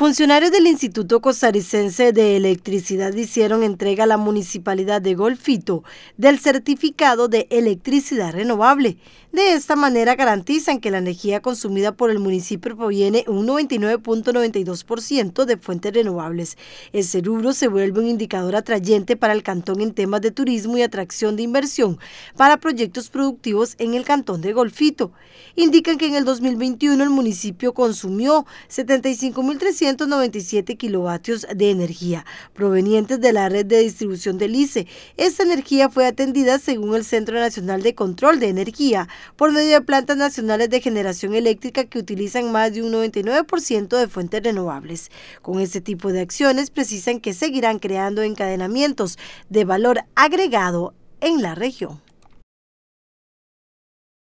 Funcionarios del Instituto Costarricense de Electricidad hicieron entrega a la municipalidad de Golfito del certificado de electricidad renovable. De esta manera garantizan que la energía consumida por el municipio proviene un 99.92% de fuentes renovables. Ese rubro se vuelve un indicador atrayente para el cantón en temas de turismo y atracción de inversión para proyectos productivos en el cantón de Golfito. Indican que en el 2021 el municipio consumió 75.300 197 kilovatios de energía provenientes de la red de distribución del ICE. Esta energía fue atendida según el Centro Nacional de Control de Energía por medio de plantas nacionales de generación eléctrica que utilizan más de un 99% de fuentes renovables. Con este tipo de acciones precisan que seguirán creando encadenamientos de valor agregado en la región.